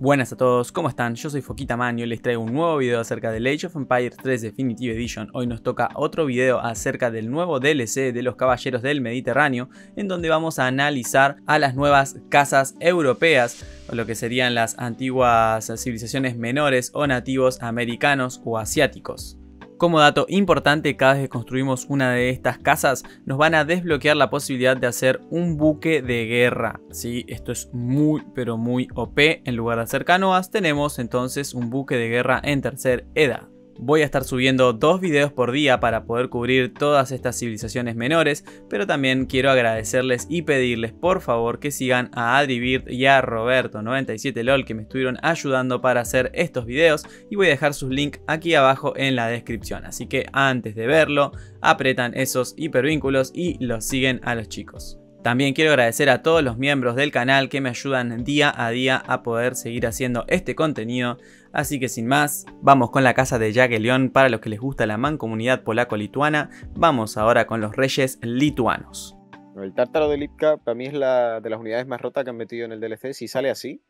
Buenas a todos, ¿cómo están? Yo soy Foquita Man y les traigo un nuevo video acerca de Age of Empires 3 Definitive Edition. Hoy nos toca otro video acerca del nuevo DLC de los Caballeros del Mediterráneo, en donde vamos a analizar a las nuevas casas europeas, o lo que serían las antiguas civilizaciones menores o nativos americanos o asiáticos. Como dato importante, cada vez que construimos una de estas casas, nos van a desbloquear la posibilidad de hacer un buque de guerra. ¿sí? Esto es muy, pero muy OP. En lugar de hacer canoas, tenemos entonces un buque de guerra en tercer edad. Voy a estar subiendo dos videos por día para poder cubrir todas estas civilizaciones menores, pero también quiero agradecerles y pedirles por favor que sigan a Adri y a Roberto97LOL que me estuvieron ayudando para hacer estos videos y voy a dejar sus links aquí abajo en la descripción. Así que antes de verlo, apretan esos hipervínculos y los siguen a los chicos. También quiero agradecer a todos los miembros del canal que me ayudan día a día a poder seguir haciendo este contenido. Así que sin más, vamos con la casa de León. para los que les gusta la mancomunidad polaco-lituana. Vamos ahora con los reyes lituanos. El tártaro de Lipka para mí es la de las unidades más rotas que han metido en el DLC. Si sale así,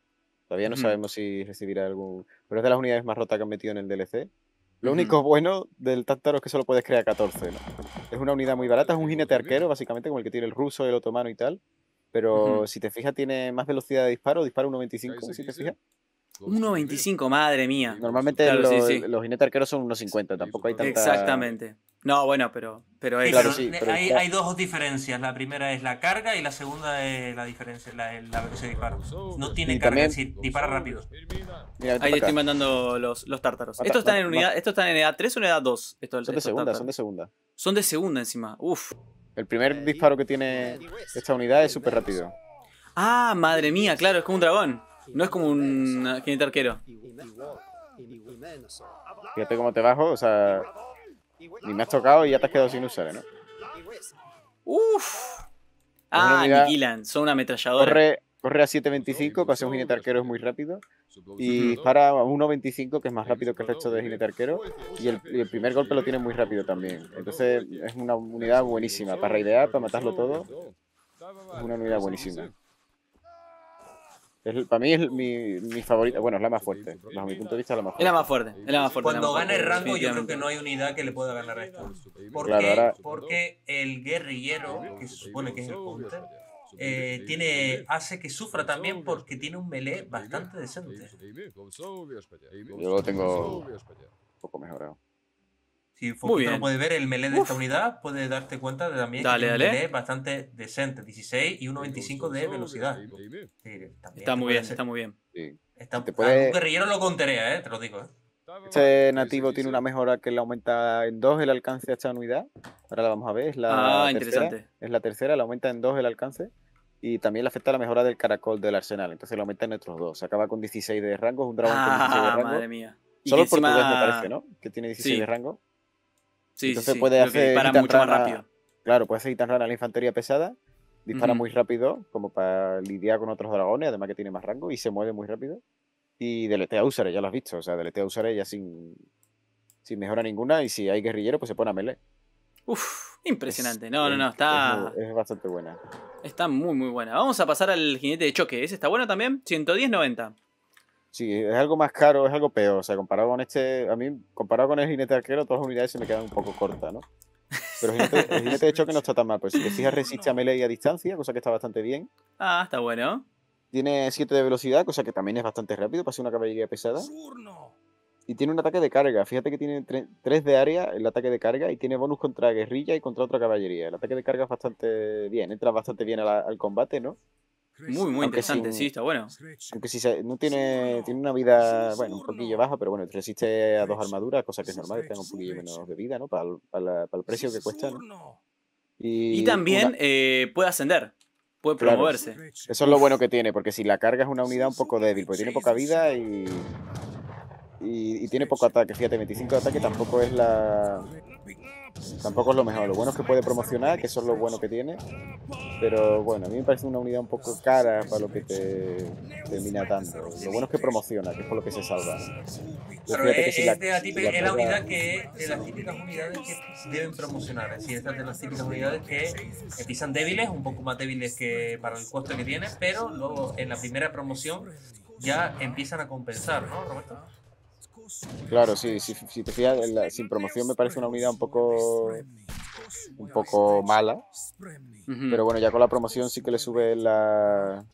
todavía no sabemos si recibirá algún... Pero es de las unidades más rotas que han metido en el DLC. Lo único bueno del Tártaro es que solo puedes crear 14. ¿no? es una unidad muy barata, es un jinete arquero, básicamente como el que tiene el ruso, el otomano y tal. Pero si te fijas, tiene más velocidad de disparo, dispara 1.25, si te fijas. 1.25, madre mía. Normalmente los, los jinetes arqueros son 1.50, tampoco hay tanta... Exactamente. No, bueno, pero, pero, claro, sí, eh, hay, hay, dos diferencias. La primera es la carga y la segunda es la diferencia, la, la velocidad de disparo. No tiene carga, también... sí, dispara rápido. Ahí Ahí estoy mandando los, los tártaros. ¿Estos, están en unidad, ¿Estos están en edad 3 o en edad 2? Estos, son de segunda, son de segunda. Son de segunda encima, uf. El primer disparo que tiene esta unidad es súper rápido. Ah, madre mía, claro, es como un dragón. No es como un jinete arquero. Fíjate cómo te bajo, o sea, ni me has tocado y ya te has quedado sin usar, ¿no? ¿eh? ¡Uf! Ah, aniquilan, son un ametrallador. Corre, a 7.25, pase un jinete arquero es muy rápido. Y para a 1.25, que es más rápido que el resto de jinete arquero. Y el, primer golpe lo tiene muy rápido también. Entonces es una unidad buenísima para raidear, para matarlo todo. Es una unidad buenísima para mí es mi, mi, favorita, bueno, es la más fuerte. a mi punto de vista es la más fuerte. Es la más Cuando gane rango yo creo que no hay unidad que le pueda ganar a esto. ¿Por Porque el guerrillero, que se supone que es el counter, tiene, hace que sufra también porque tiene un melee bastante decente. Yo lo tengo un poco mejorado. Si no puedes ver, el melee de esta unidad puede darte cuenta de también que el es bastante decente, 16 y 1.25 de velocidad. está, muy bien, está muy bien, está Un guerrillero lo contaría eh, te lo digo. Este nativo tiene una mejora que le aumenta en 2 el alcance de esta unidad. Ahora la vamos a ver. Es la ah, tercera. interesante. Es la tercera, le aumenta en 2 el alcance. Y también le afecta la mejora del caracol del arsenal. Entonces le aumenta en otros dos. Se acaba con 16 de rango. Es un dragón con 16 de ah, rango. Madre mía. Solo por encima... parece, ¿no? Que tiene 16 de rango. Sí, Entonces sí, puede hacer. Para mucho más rápido. Claro, puede ser guitarra a la infantería pesada, dispara muy rápido, como para lidiar con otros dragones, además que tiene más rango, y se mueve muy rápido. Y deletea Usare, ya lo has visto. O sea, deletea Usare ya sin, sin mejora ninguna, y si hay guerrillero, pues se pone a melee. Uf, impresionante. No, no, no, está. Es, es, bastante buena. Está muy, muy buena. Vamos a pasar al jinete de choque. ¿Ese está bueno también? 110-90. Sí, es algo más caro, es algo peor. O sea, comparado con este, a mí, comparado con el jinete arquero, todas las unidades se me quedan un poco cortas, ¿no? Pero el jinete, de choque no está tan mal. Pues si te fijas, resiste a melee y a distancia, cosa que está bastante bien. Ah, está bueno. Tiene 7 de velocidad, cosa que también es bastante rápido para ser una caballería pesada. Y tiene un ataque de carga. Fíjate que tiene 3 de área el ataque de carga y tiene bonus contra guerrilla y contra otra caballería. El ataque de carga es bastante bien. Entra bastante bien al combate, ¿no? Muy, muy interesante, sí, está bueno. Aunque si no tiene, tiene una vida, bueno, un poquillo baja, pero bueno, resiste a dos armaduras, cosa que es normal que tenga un poquillo menos de vida, ¿no? Para el, para el precio que cuesta, ¿no? y, también eh, puede ascender, puede promoverse. eso es lo bueno que tiene, porque si la carga es una unidad un poco débil, porque tiene poca vida y... Y, y tiene poco ataque, fíjate, 25 de ataque tampoco es la Tampoco es lo mejor. Lo bueno es que puede promocionar, que eso es lo bueno que tiene. Pero bueno, a mí me parece una unidad un poco cara para lo que te termina tanto. Lo bueno es que promociona, que es por lo que se salva. Pero es, de la, unidad que de las típicas unidades que deben promocionar. Es decir, estas de las típicas unidades que empiezan débiles, un poco más débiles que para el costo que tienen, pero luego en la primera promoción ya empiezan a compensar, ¿no, Roberto? Claro, sí, si, te fijas, sin promoción me parece una unidad un poco un poco mala, pero bueno, ya con la promoción sí que le sube la,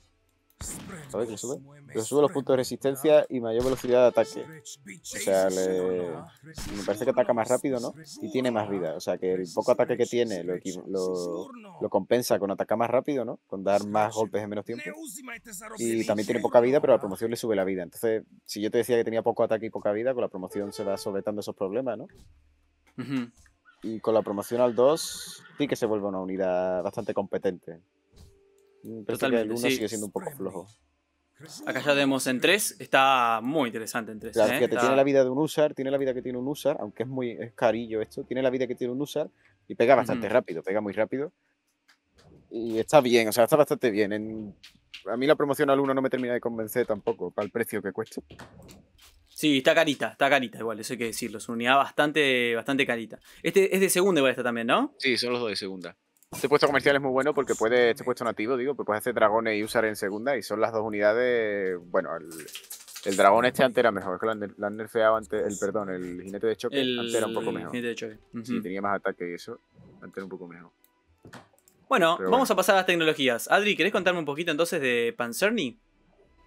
a sube. Le sube los puntos de resistencia y mayor velocidad de ataque. O sea, me parece que ataca más rápido, ¿no? Y tiene más vida. O sea, que el poco ataque que tiene lo, lo, compensa con atacar más rápido, ¿no? Con dar más golpes en menos tiempo. Y también tiene poca vida, pero la promoción le sube la vida. Entonces, si yo te decía que tenía poco ataque y poca vida, con la promoción se va solventando esos problemas, ¿no? Y con la promoción al 2, sí que se vuelve una unidad bastante competente. Mm, un poco flojo. Acá ya tenemos en 3, está muy interesante en 3. ¿eh? tiene la vida de un Usar, tiene la vida que tiene un Usar, aunque es muy es carillo esto, tiene la vida que tiene un Usar y pega bastante rápido, pega muy rápido. Y está bien, o sea, está bastante bien. A mí la promoción al 1 no me termina de convencer tampoco, para el precio que cuesta. Sí, está carita, está carita igual, eso hay que decirlo. Es una unidad bastante, bastante carita. Este es de segunda igual esta también, ¿no? Sí, son los dos de segunda. Este puesto comercial es muy bueno porque puede, este puesto nativo, digo, pues puedes hacer dragones y usar en segunda y son las dos unidades. Bueno, el, dragón este antes era mejor, es que lo han, nerfeado antes, el perdón, el jinete de choque antes era un poco mejor. El jinete de choque. Sí, tenía más ataque y eso, antes era un poco mejor. Bueno, vamos a pasar a las tecnologías. Adri, ¿querés contarme un poquito entonces de Panzerni?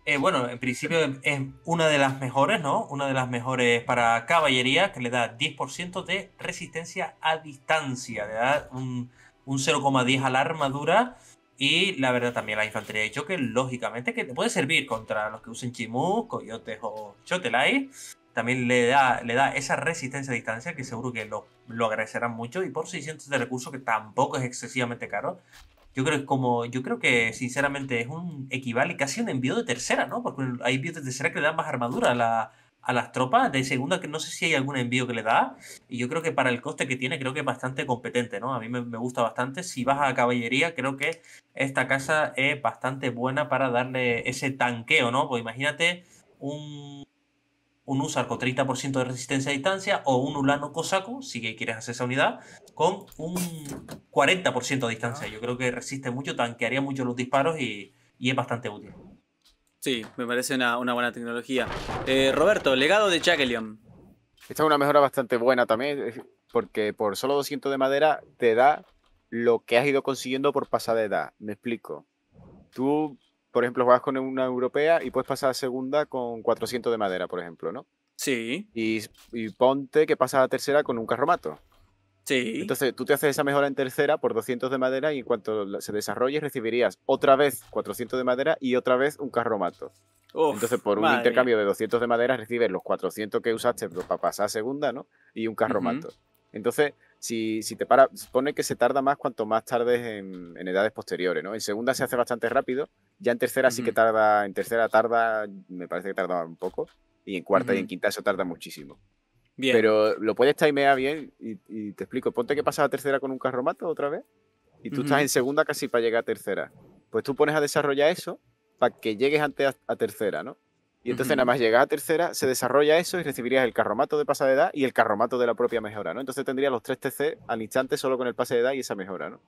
Eh, bueno, en principio es una de las mejores, ¿no? Una de las mejores para caballería, que le da 10% de resistencia a distancia, le da un un 0,10 a la armadura. Y la verdad también la infantería de choque, lógicamente, que te puede servir contra los que usen Chimú, Coyotes o Chotelai. También le da, le da esa resistencia a distancia que seguro que lo, agradecerán mucho. Y por 600 de recursos, que tampoco es excesivamente caro. Yo creo, que como, yo creo que sinceramente es un equivale casi a un envío de tercera, ¿no? Porque hay envíos de tercera que le dan más armadura a la, a las tropas de segunda, que no sé si hay algún envío que le da, y yo creo que para el coste que tiene, creo que es bastante competente, ¿no? A mí me, gusta bastante. Si vas a caballería, creo que esta casa es bastante buena para darle ese tanqueo, ¿no? Pues imagínate un, un Usar con 30% de resistencia a distancia o un Ulano Cosaco, si quieres hacer esa unidad, con un 40% de distancia. Yo creo que resiste mucho, tanquearía mucho los disparos y es bastante útil. Sí, me parece una, buena tecnología. Eh, Roberto, legado de Jackelion. Esta es una mejora bastante buena también, porque por solo 200 de madera te da lo que has ido consiguiendo por pasada edad. Me explico. Tú, por ejemplo, juegas con una europea y puedes pasar a segunda con 400 de madera, por ejemplo, ¿no? Sí. Y, y ponte que pasas a tercera con un carromato. Entonces tú te haces esa mejora en tercera por 200 de madera y en cuanto se desarrolle recibirías otra vez 400 de madera y otra vez un carromato. mato. Entonces por un intercambio de 200 de madera recibes los 400 que usaste para pasar a segunda, ¿no? Y un carromato. mato. Entonces si, si, te para, supone que se tarda más cuanto más tardes en, edades posteriores, ¿no? En segunda se hace bastante rápido, ya en tercera sí que tarda, en tercera tarda, me parece que tarda un poco, y en cuarta y en quinta eso tarda muchísimo. Pero lo puedes timear bien y, te explico. Ponte que pasas a tercera con un carromato otra vez y tú estás en segunda casi para llegar a tercera. Pues tú pones a desarrollar eso para que llegues antes a, tercera, ¿no? Y entonces nada más llegas a tercera, se desarrolla eso y recibirías el carromato de pasada de edad y el carromato de la propia mejora, ¿no? Entonces tendrías los tres TC al instante solo con el pase de edad y esa mejora, ¿no?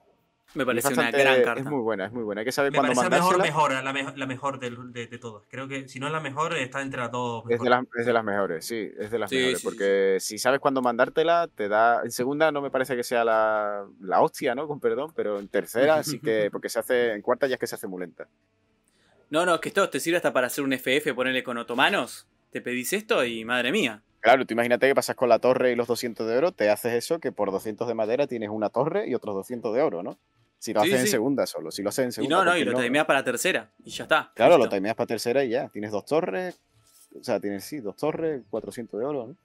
Me parece una gran carta. Es muy buena, es muy buena. Hay que saber Me parece mejor, la, la mejor de, de, todas. Creo que si no es la mejor, está entre las dos. Es de, las mejores, sí, es de las mejores. porque si sabes cuándo mandártela, te da. En segunda no me parece que sea la, la hostia, ¿no? Con perdón, pero en tercera sí que. Porque se hace. En cuarta ya es que se hace muy lenta. No, no, es que esto te sirve hasta para hacer un FF, ponerle con otomanos. Te pedís esto y madre mía. Claro, tú imagínate que pasas con la torre y los 200 de oro, te haces eso que por 200 de madera tienes una torre y otros 200 de oro, ¿no? Si lo haces en segunda solo, si lo haces en segunda. Y no, no, y lo no, para tercera y ya está. Claro, lo timeas para tercera y ya. Tienes dos torres, o sea, tienes sí, dos torres, 400 de oro, ¿no?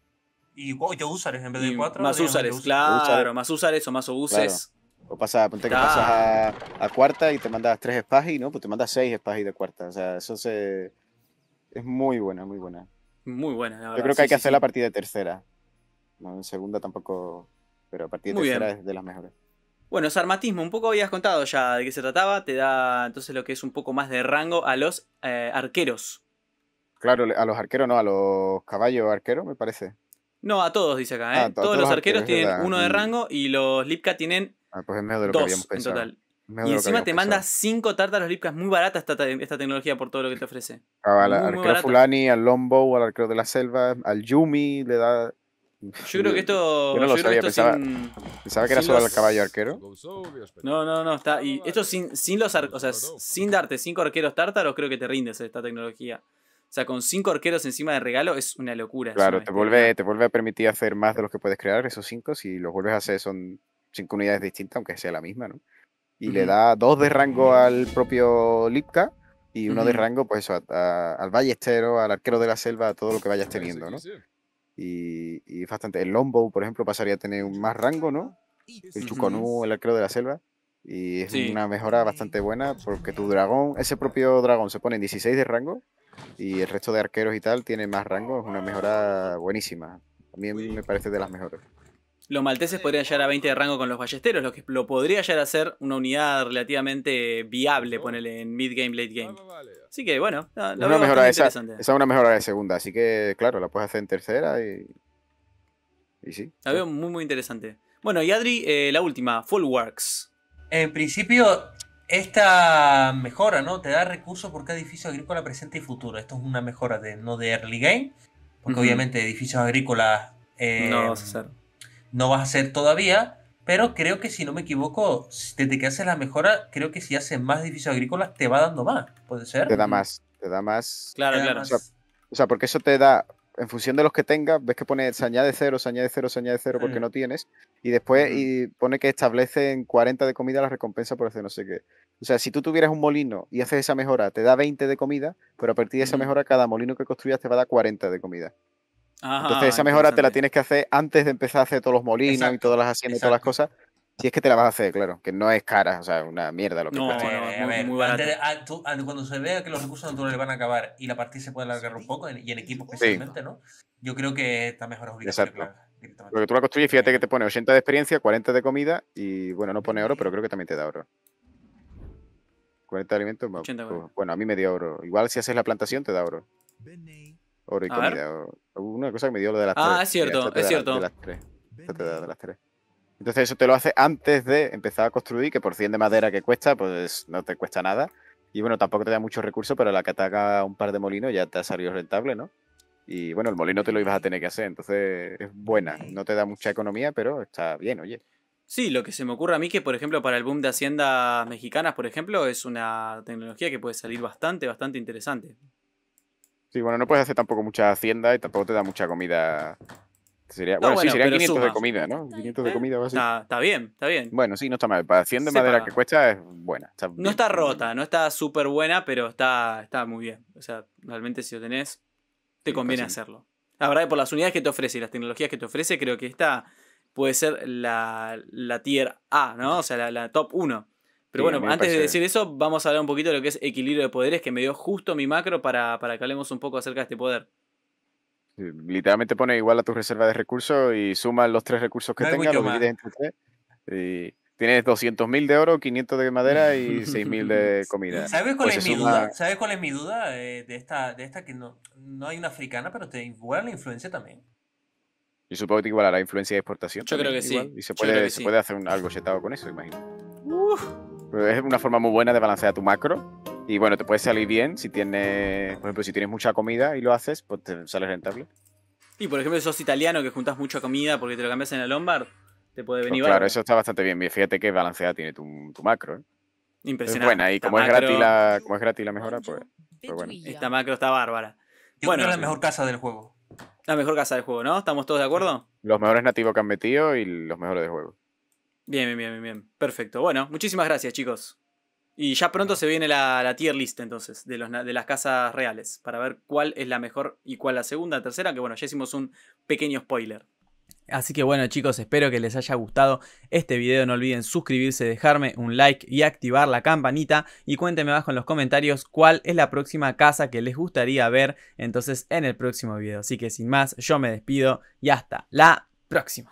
Y te usares en vez de cuatro. Más usares, claro, más usares o más obuses. O pasa, ponte que pasas a, cuarta y te mandas tres espagis, ¿no? Pues te mandas seis espagis de cuarta. O sea, eso se... es muy buena, muy buena. Muy bueno Yo creo que hay que hacer a la partida de tercera. No, en segunda tampoco, pero a partir de tercera es de las mejores. Bueno, sarmatismo, un poco habías contado ya de qué se trataba, te da entonces lo que es un poco más de rango a los eh, arqueros. Claro, a los arqueros no, a los caballos arqueros me parece. No, a todos dice acá, ah, ¿eh? todos, los arqueros, tienen uno de mm. rango y los Lipka tienen ah, pues dos en total y encima te manda cinco tártaros lipcas muy barata esta, esta, tecnología por todo lo que te ofrece. Ah, al arquero Fulani, al Lombo, al arquero de la selva, al Yumi, le da. Yo creo que esto. Yo no lo sabía, pensaba, que era solo al caballo arquero. No, no, no. Está, y esto sin, sin los sin darte cinco arqueros tártaros, creo que te rindes esta tecnología. O sea, con cinco arqueros encima de regalo es una locura. Claro, te este vuelve, te vuelve a permitir hacer más de los que puedes crear, esos cinco. Si los vuelves a hacer son cinco unidades distintas, aunque sea la misma, ¿no? y le da dos de rango al propio Lipka y uno de rango pues eso, al ballestero, al arquero de la selva, a todo lo que vayas teniendo, ¿no? Y, y bastante. El Longbow, por ejemplo, pasaría a tener más rango, ¿no? El Chukonu, el arquero de la selva. Y es una mejora bastante buena porque tu dragón, ese propio dragón se pone en 16 de rango y el resto de arqueros y tal tiene más rango. Es una mejora buenísima. a mí me parece de las mejores. Los malteses podrían llegar a 20 de rango con los ballesteros, lo que lo podría llegar a ser una unidad relativamente viable, ponerle en mid-game, late-game. Así que bueno, la mejora esa, esa es una mejora de segunda, así que claro, la puedes hacer en tercera y. Y sí. La veo muy, muy interesante. Bueno, y Adri, eh, la última, Full Works. En principio, esta mejora, ¿no? Te da recursos por cada edificio agrícola presente y futuro. Esto es una mejora de no de early game, porque obviamente edificios agrícolas. Eh, no vas a hacer no vas a hacer todavía, pero creo que si no me equivoco, desde que haces la mejora, creo que si haces más edificios agrícolas te va dando más, ¿puede ser? Te da más, te da más. Claro, claro. O, sea, porque eso te da, en función de los que tengas, ves que pone, se añade cero, se añade cero, se añade cero porque no tienes, y después y pone que establece en 40 de comida la recompensa por hacer no sé qué. O sea, si tú tuvieras un molino y haces esa mejora, te da 20 de comida, pero a partir de esa mejora, cada molino que construyas te va a dar 40 de comida. Entonces esa mejora te la tienes que hacer antes de empezar a hacer todos los molinos y todas las haciendas y todas las cosas. Si es que te la vas a hacer, claro, que no es cara, o sea, una mierda lo que no, a cuando se vea que los recursos naturales van a acabar y la partida se puede alargar un poco, y en equipo especialmente, ¿no? Yo creo que esta mejora es obligatoria. Porque tú la construyes, fíjate que te eh, pone 80 de experiencia, 40 de comida y bueno, no pone oro, pero eh. creo que también te da oro. 40 de alimentos, pues, bueno, a mí me dio oro. Igual si haces la plantación te da oro. Oro Una cosa que me dio lo de las ah, tres. Ah, es cierto, es cierto. De de las Entonces eso te lo hace antes de empezar a construir, que por 100 de madera que cuesta, pues no te cuesta nada. Y bueno, tampoco te da muchos recursos, pero la que ataca un par de molinos ya te ha salido rentable, ¿no? Y bueno, el molino te lo ibas a tener que hacer, entonces es buena. No te da mucha economía, pero está bien, oye. Sí, lo que se me ocurre a mí que, por ejemplo, para el boom de haciendas mexicanas, por ejemplo, es una tecnología que puede salir bastante, bastante interesante. Sí, bueno, no puedes hacer tampoco mucha hacienda y tampoco te da mucha comida. bueno, sí, serían 500 de comida, ¿no? 500 de comida básicamente. Está, bien, está bien. Bueno, sí, no está mal. Para hacienda de madera que cuesta es buena. no está rota, no está súper buena, pero está, está muy bien. O sea, realmente si lo tenés, te conviene hacerlo. La verdad por las unidades que te ofrece y las tecnologías que te ofrece, creo que esta puede ser la, la tier A, ¿no? O sea, la, la top 1. Pero bueno, antes de decir eso, vamos a hablar un poquito de lo que es equilibrio de poderes, que me dio justo mi macro para, que hablemos un poco acerca de este poder. literalmente pone igual a tus reservas de recursos y suma los tres recursos que tengas, los divides entre tres. tienes 200.000 de oro, 500 de madera y 6.000 de comida. Pues ¿Sabes cuál, es, mi duda? Eh, de, esta, que no, no hay una africana, pero te iguala la influencia también? Y supongo que igualará influencia de exportación. Yo creo que sí. Y se puede, hacer algo chetado con eso, imagino. Es una forma muy buena de balancear tu macro. Y bueno, te puede salir bien si tienes, por ejemplo, si tienes mucha comida y lo haces, pues te sales rentable. Y por ejemplo, si sos italiano que juntas mucha comida porque te lo cambias en la Lombard, te puede venir bien. Pues claro, eso está bastante bien. Fíjate que balanceada tiene tu, tu macro. ¿eh? Impresionante. Es buena, y como es, gratis la, como es gratis mejora, pues, pues bueno. Esta macro está bárbara. bueno, la mejor casa del juego. La mejor casa del juego, ¿no? ¿Estamos todos de acuerdo? Los mejores nativos que han metido y los mejores de juego. Bien, bien, bien, bien. Perfecto. Bueno, muchísimas gracias, chicos. Y ya pronto se viene la, tier list entonces de, de las casas reales para ver cuál es la mejor y cuál la segunda, tercera, que bueno, ya hicimos un pequeño spoiler. Así que bueno chicos, espero que les haya gustado este video. No olviden suscribirse, dejarme un like y activar la campanita. Y cuéntenme abajo en los comentarios cuál es la próxima casa que les gustaría ver entonces en el próximo video. Así que sin más, yo me despido y hasta la próxima.